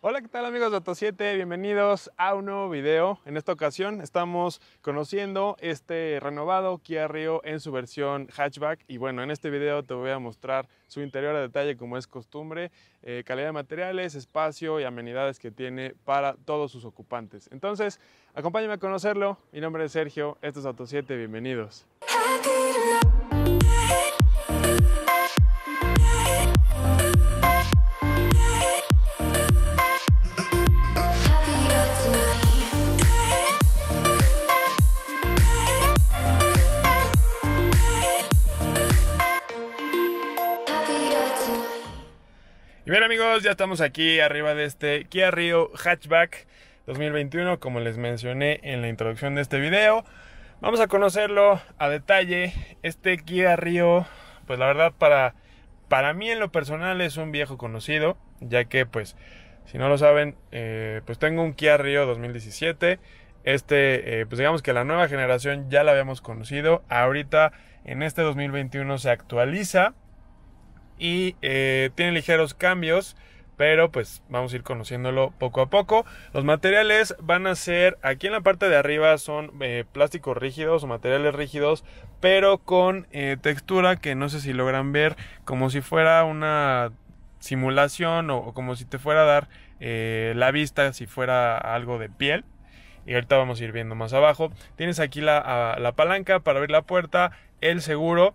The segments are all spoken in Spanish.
Hola, ¿qué tal amigos de Auto7? Bienvenidos a un nuevo video. En esta ocasión estamos conociendo este renovado Kia Rio en su versión hatchback. Y bueno, en este video te voy a mostrar su interior a detalle como es costumbre, eh, calidad de materiales, espacio y amenidades que tiene para todos sus ocupantes. Entonces, acompáñame a conocerlo. Mi nombre es Sergio, esto es Auto7, bienvenidos. ya estamos aquí arriba de este Kia Rio Hatchback 2021, como les mencioné en la introducción de este video. Vamos a conocerlo a detalle. Este Kia Rio, pues la verdad para, para mí en lo personal es un viejo conocido, ya que pues si no lo saben, eh, pues tengo un Kia Rio 2017. Este, eh, pues digamos que la nueva generación ya la habíamos conocido. Ahorita en este 2021 se actualiza y eh, tiene ligeros cambios, pero pues vamos a ir conociéndolo poco a poco. Los materiales van a ser, aquí en la parte de arriba son eh, plásticos rígidos o materiales rígidos, pero con eh, textura que no sé si logran ver, como si fuera una simulación o, como si te fuera a dar la vista si fuera algo de piel y ahorita vamos a ir viendo más abajo. Tienes aquí la, palanca para abrir la puerta, el seguro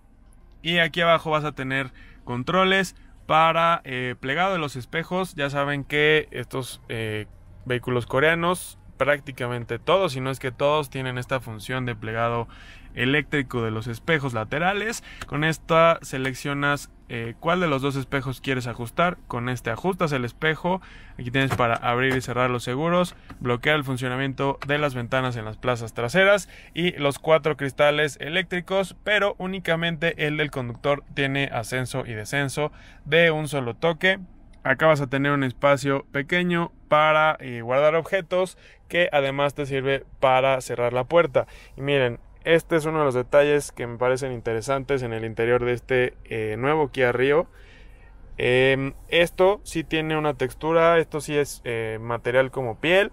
y aquí abajo vas a tener Controles para eh, plegado de los espejos. Ya saben que estos eh, vehículos coreanos, prácticamente todos, si no es que todos, tienen esta función de plegado eléctrico de los espejos laterales. Con esta seleccionas eh, cuál de los dos espejos quieres ajustar. Con este ajustas el espejo. Aquí tienes para abrir y cerrar los seguros, bloquear el funcionamiento de las ventanas en las plazas traseras y los cuatro cristales eléctricos, pero únicamente el del conductor tiene ascenso y descenso de un solo toque. Acá vas a tener un espacio pequeño para eh, guardar objetos que además te sirve para cerrar la puerta. Y miren, este es uno de los detalles que me parecen interesantes en el interior de este eh, nuevo Kia Rio. Em, esto sí tiene una textura, esto sí es eh, material como piel,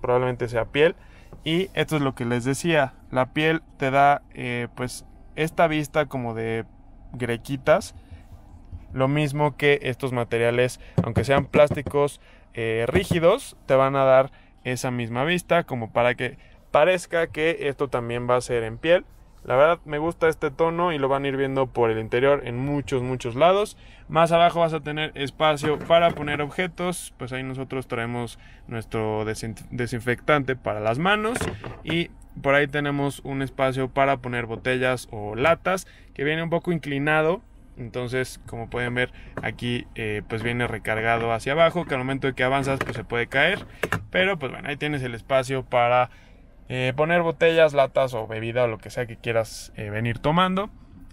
probablemente sea piel. Y esto es lo que les decía, la piel te da eh, pues esta vista como de grequitas. Lo mismo que estos materiales, aunque sean plásticos rígidos, te van a dar esa misma vista como para que parezca que esto también va a ser en piel. La verdad me gusta este tono y lo van a ir viendo por el interior en muchos, muchos lados. Más abajo vas a tener espacio para poner objetos. Pues ahí nosotros traemos nuestro desinfectante para las manos. Y por ahí tenemos un espacio para poner botellas o latas que viene un poco inclinado. Entonces, como pueden ver, aquí eh, pues viene recargado hacia abajo, que al momento de que avanzas pues se puede caer. Pero pues bueno, ahí tienes el espacio para eh, poner botellas, latas o bebida o lo que sea que quieras eh, venir tomando.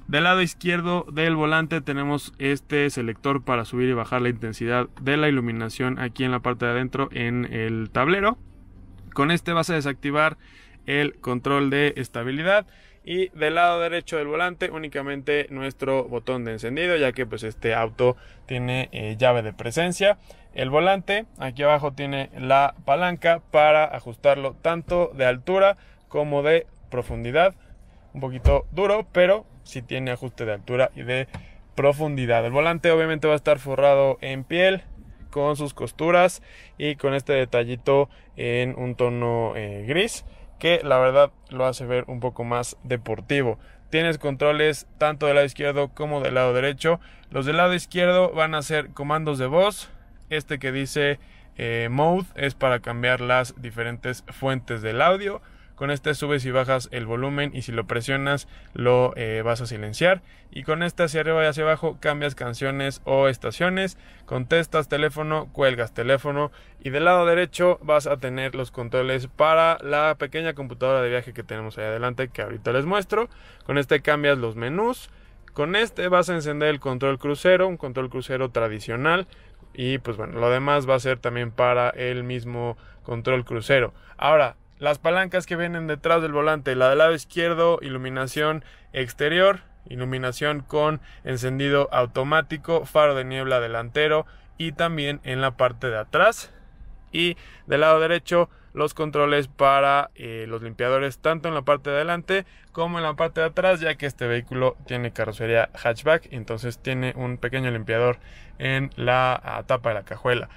Del lado izquierdo del volante tenemos este selector para subir y bajar la intensidad de la iluminación aquí en la parte de adentro en el tablero. Con este vas a desactivar el control de estabilidad y del lado derecho del volante únicamente nuestro botón de encendido ya que pues este auto tiene eh, llave de presencia el volante. Aquí abajo tiene la palanca para ajustarlo tanto de altura como de profundidad. Un poquito duro, pero sí tiene ajuste de altura y de profundidad. El volante obviamente va a estar forrado en piel con sus costuras y con este detallito en un tono eh, gris que la verdad lo hace ver un poco más deportivo. Tienes controles tanto del lado izquierdo como del lado derecho. Los del lado izquierdo van a ser comandos de voz, este que dice eh, mode es para cambiar las diferentes fuentes del audio. Con este subes y bajas el volumen y si lo presionas lo eh, vas a silenciar. Y con este hacia arriba y hacia abajo cambias canciones o estaciones, contestas teléfono, cuelgas teléfono y del lado derecho vas a tener los controles para la pequeña computadora de viaje que tenemos ahí adelante que ahorita les muestro. Con este cambias los menús. Con este vas a encender el control crucero, un control crucero tradicional y pues bueno, lo demás va a ser también para el mismo control crucero. Ahora, las palancas que vienen detrás del volante, la del lado izquierdo, iluminación exterior, iluminación con encendido automático, faro de niebla delantero y también en la parte de atrás y del lado derecho los controles para eh, los limpiadores tanto en la parte de adelante como en la parte de atrás ya que este vehículo tiene carrocería hatchback entonces tiene un pequeño limpiador en la tapa de la cajuela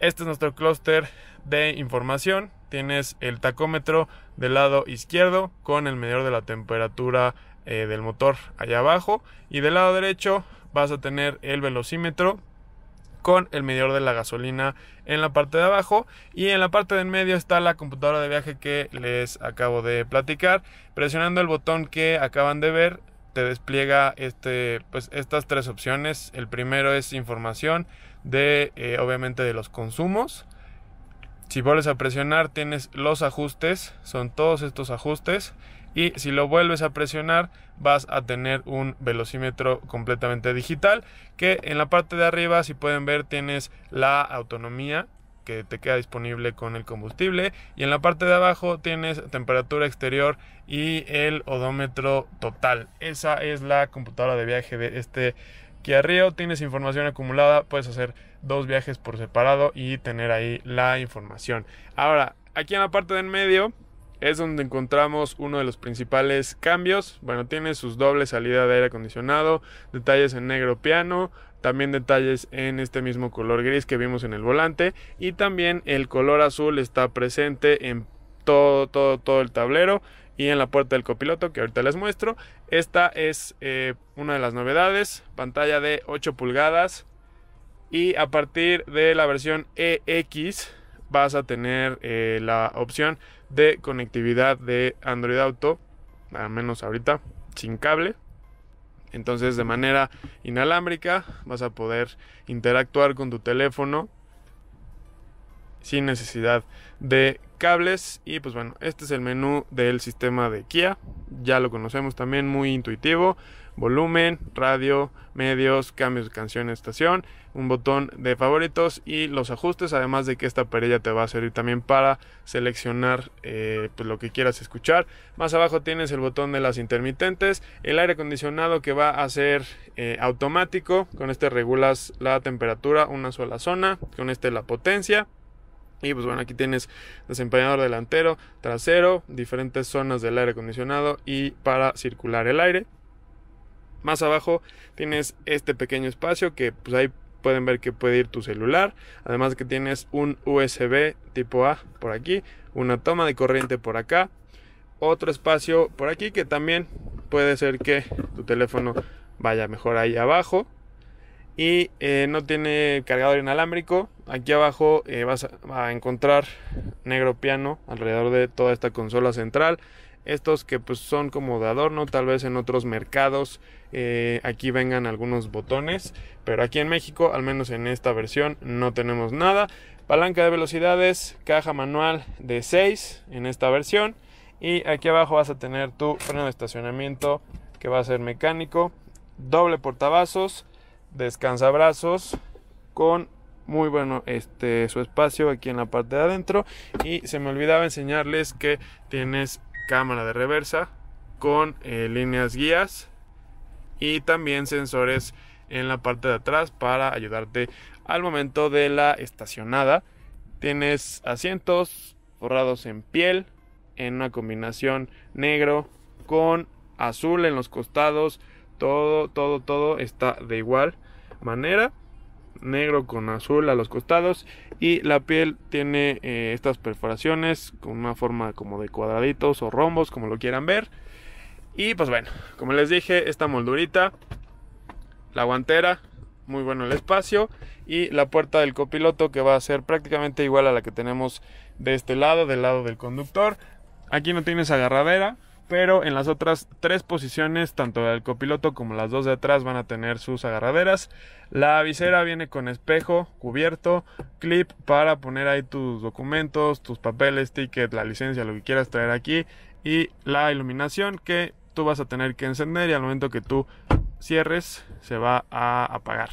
este es nuestro clúster de información tienes el tacómetro del lado izquierdo con el medidor de la temperatura eh, del motor allá abajo y del lado derecho vas a tener el velocímetro con el medidor de la gasolina en la parte de abajo y en la parte de en medio está la computadora de viaje que les acabo de platicar. Presionando el botón que acaban de ver te despliega este, pues, estas tres opciones. El primero es información de eh, obviamente de los consumos. Si vuelves a presionar tienes los ajustes, son todos estos ajustes y si lo vuelves a presionar vas a tener un velocímetro completamente digital que en la parte de arriba si pueden ver tienes la autonomía que te queda disponible con el combustible y en la parte de abajo tienes temperatura exterior y el odómetro total esa es la computadora de viaje de este Kia Rio tienes información acumulada puedes hacer dos viajes por separado y tener ahí la información ahora aquí en la parte de en medio es donde encontramos uno de los principales cambios. Bueno, tiene sus dobles salidas de aire acondicionado, detalles en negro piano, también detalles en este mismo color gris que vimos en el volante y también el color azul está presente en todo, todo, todo el tablero y en la puerta del copiloto que ahorita les muestro. Esta es eh, una de las novedades, pantalla de 8 pulgadas y a partir de la versión EX vas a tener eh, la opción de conectividad de Android Auto, al menos ahorita, sin cable. Entonces de manera inalámbrica vas a poder interactuar con tu teléfono sin necesidad de cables y pues bueno este es el menú del sistema de Kia ya lo conocemos también muy intuitivo volumen, radio, medios, cambios de canción, estación, un botón de favoritos y los ajustes, además de que esta perilla te va a servir también para seleccionar eh, pues, lo que quieras escuchar. Más abajo tienes el botón de las intermitentes, el aire acondicionado que va a ser eh, automático, con este regulas la temperatura una sola zona, con este la potencia. Y pues bueno, aquí tienes desempeñador delantero, trasero, diferentes zonas del aire acondicionado y para circular el aire. Más abajo tienes este pequeño espacio que pues ahí pueden ver que puede ir tu celular. Además que tienes un USB tipo A por aquí, una toma de corriente por acá, otro espacio por aquí que también puede ser que tu teléfono vaya mejor ahí abajo. Y eh, no tiene cargador inalámbrico. Aquí abajo eh, vas a encontrar negro piano alrededor de toda esta consola central. Estos que pues son como de adorno, tal vez en otros mercados eh, aquí vengan algunos botones, pero aquí en México, al menos en esta versión, no tenemos nada. Palanca de velocidades, caja manual de 6 en esta versión. Y aquí abajo vas a tener tu freno de estacionamiento que va a ser mecánico, doble portavasos, descansabrazos con muy bueno este su espacio aquí en la parte de adentro y se me olvidaba enseñarles que tienes cámara de reversa con eh, líneas guías y también sensores en la parte de atrás para ayudarte al momento de la estacionada. Tienes asientos forrados en piel en una combinación negro con azul en los costados. Todo, todo, todo está de igual manera negro con azul a los costados y la piel tiene eh, estas perforaciones con una forma como de cuadraditos o rombos como lo quieran ver y pues bueno como les dije esta moldurita la guantera muy bueno el espacio y la puerta del copiloto que va a ser prácticamente igual a la que tenemos de este lado del lado del conductor aquí no tienes agarradera pero en las otras tres posiciones, tanto el copiloto como las dos de atrás van a tener sus agarraderas. La visera viene con espejo cubierto, clip para poner ahí tus documentos, tus papeles, ticket, la licencia, lo que quieras traer aquí y la iluminación que tú vas a tener que encender y al momento que tú cierres se va a apagar.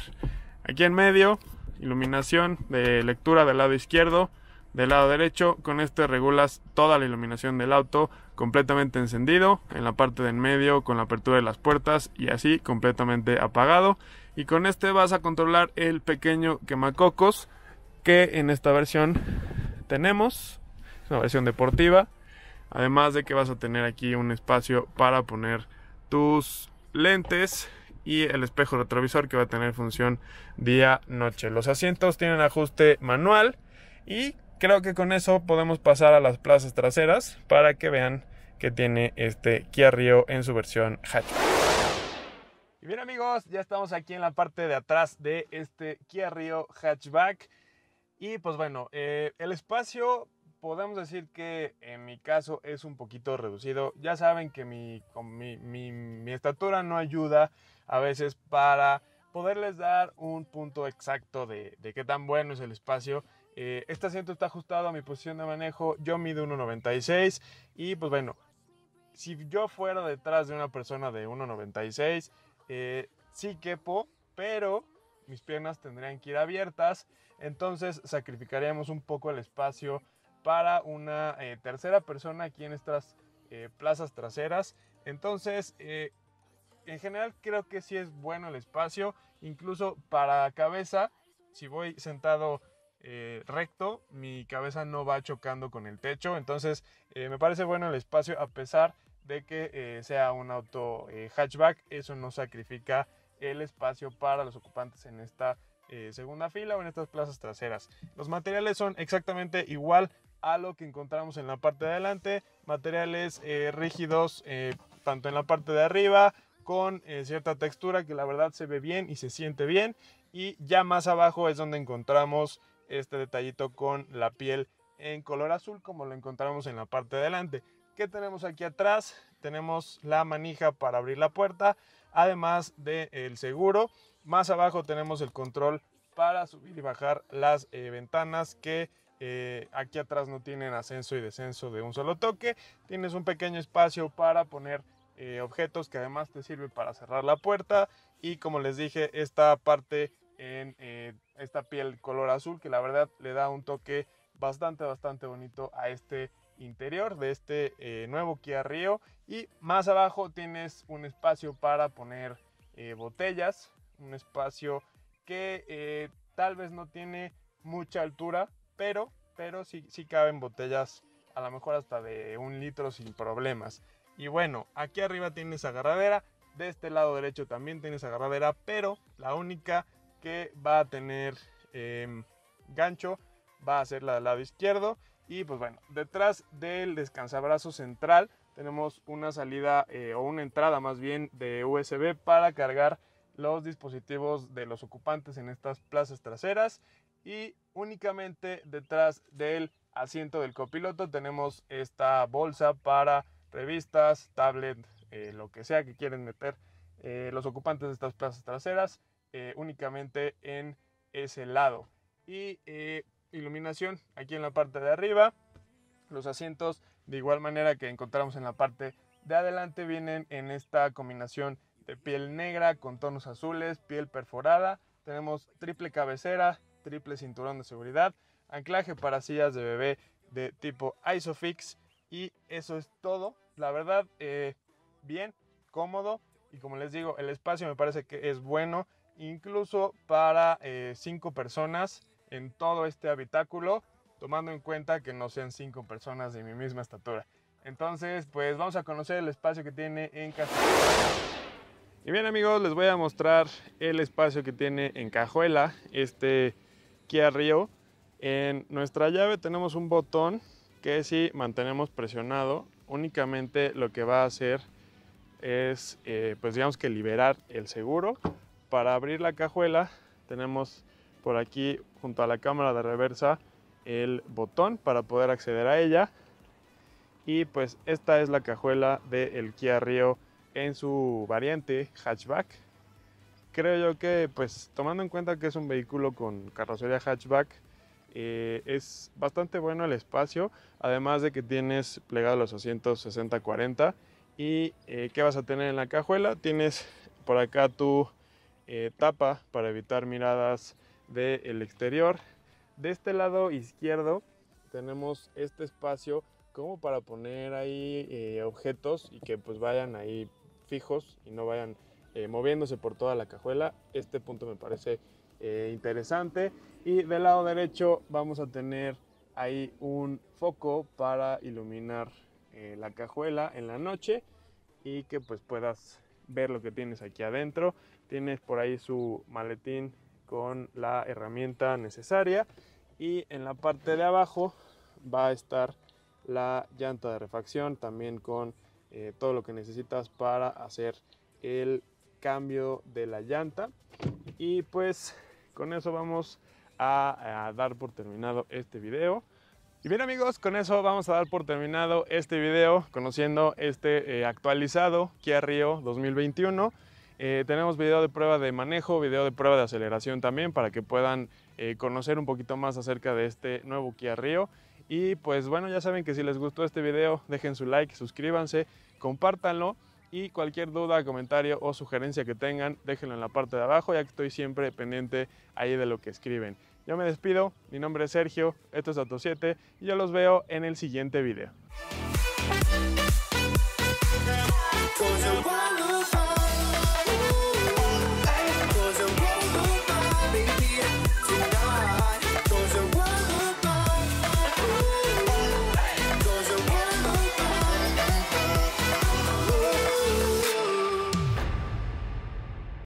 Aquí en medio, iluminación de lectura del lado izquierdo, del lado derecho, con este regulas toda la iluminación del auto completamente encendido, en la parte de en medio con la apertura de las puertas y así completamente apagado. Y con este vas a controlar el pequeño quemacocos que en esta versión tenemos. Es una versión deportiva. Además de que vas a tener aquí un espacio para poner tus lentes y el espejo retrovisor que va a tener función día-noche. Los asientos tienen ajuste manual y Creo que con eso podemos pasar a las plazas traseras para que vean que tiene este Kia Rio en su versión hatchback. Y bien amigos, ya estamos aquí en la parte de atrás de este Kia Rio hatchback. Y pues bueno, eh, el espacio podemos decir que en mi caso es un poquito reducido. Ya saben que mi, estatura no ayuda a veces para poderles dar un punto exacto de, de qué tan bueno es el espacio. Eh, este asiento está ajustado a mi posición de manejo. Yo mido 1,96 y pues bueno, si yo fuera detrás de una persona de 1,96, eh, sí quepo, pero mis piernas tendrían que ir abiertas. Entonces sacrificaríamos un poco el espacio para una eh, tercera persona aquí en estas plazas traseras. Entonces, en general creo que sí es bueno el espacio, incluso para cabeza, si voy sentado eh, recto, mi cabeza no va chocando con el techo, entonces eh, me parece bueno el espacio a pesar de que eh, sea un auto hatchback, eso no sacrifica el espacio para los ocupantes en esta segunda fila o en estas plazas traseras. Los materiales son exactamente igual a lo que encontramos en la parte de adelante, materiales rígidos tanto en la parte de arriba con cierta textura que la verdad se ve bien y se siente bien y ya más abajo es donde encontramos este detallito con la piel en color azul como lo encontramos en la parte de delante. ¿Qué tenemos aquí atrás? Tenemos la manija para abrir la puerta, además del el seguro. Más abajo tenemos el control para subir y bajar las eh, ventanas que eh, aquí atrás no tienen ascenso y descenso de un solo toque. Tienes un pequeño espacio para poner eh, objetos que además te sirve para cerrar la puerta. Y como les dije, esta parte en eh, esta piel color azul que la verdad le da un toque bastante bastante bonito a este interior de este eh, nuevo Kia y más abajo tienes un espacio para poner eh, botellas un espacio que tal vez no tiene mucha altura pero pero sí, sí caben botellas a lo mejor hasta de un litro sin problemas y bueno aquí arriba tienes agarradera de este lado derecho también tienes agarradera pero la única que va a tener em, gancho, va a ser la del lado izquierdo. Y pues bueno, detrás del descansabrazo central tenemos una salida eh, o una entrada más bien de USB para cargar los dispositivos de los ocupantes en estas plazas traseras. Y únicamente detrás del asiento del copiloto tenemos esta bolsa para revistas, tablet, eh, lo que sea que quieren meter eh, los ocupantes de estas plazas traseras. Eh, únicamente en ese lado. Y eh, iluminación aquí en la parte de arriba. Los asientos de igual manera que encontramos en la parte de adelante vienen en esta combinación de piel negra con tonos azules, piel perforada. Tenemos triple cabecera, triple cinturón de seguridad, anclaje para sillas de bebé de tipo ISOFIX y eso es todo. La verdad, eh, bien, cómodo y como les digo, el espacio me parece que es bueno incluso para eh, cinco personas en todo este habitáculo, tomando en cuenta que no sean cinco personas de mi misma estatura. Entonces, pues vamos a conocer el espacio que tiene en Cajuela. Y bien amigos, les voy a mostrar el espacio que tiene en Cajuela, este Kia Rio. En nuestra llave tenemos un botón que si mantenemos presionado, únicamente lo que va a hacer es, eh, pues digamos que liberar el seguro para abrir la cajuela tenemos por aquí junto a la cámara de reversa el botón para poder acceder a ella. Y pues esta es la cajuela del Kia Rio en su variante hatchback. Creo yo que pues tomando en cuenta que es un vehículo con carrocería hatchback, eh, es bastante bueno el espacio, además de que tienes plegado los asientos 60-40 y eh, ¿qué vas a tener en la cajuela, tienes por acá tu eh, tapa para evitar miradas del exterior. De este lado izquierdo tenemos este espacio como para poner ahí eh, objetos y que pues vayan ahí fijos y no vayan eh, moviéndose por toda la cajuela. Este punto me parece interesante. Y del lado derecho vamos a tener ahí un foco para iluminar la cajuela en la noche y que pues puedas ver lo que tienes aquí adentro. Tienes por ahí su maletín con la herramienta necesaria y en la parte de abajo va a estar la llanta de refacción también con eh, todo lo que necesitas para hacer el cambio de la llanta y pues con eso vamos a, a dar por terminado este video bien amigos, con eso vamos a dar por terminado este video conociendo este eh, actualizado Kia Rio 2021. Eh, tenemos video de prueba de manejo, video de prueba de aceleración también para que puedan eh, conocer un poquito más acerca de este nuevo Kia Rio. Y pues bueno, ya saben que si les gustó este video, dejen su like, suscríbanse, compártanlo y cualquier duda, comentario o sugerencia que tengan, déjenlo en la parte de abajo, ya que estoy siempre pendiente ahí de lo que escriben. Yo me despido, mi nombre es Sergio, esto es Auto7 y yo los veo en el siguiente video.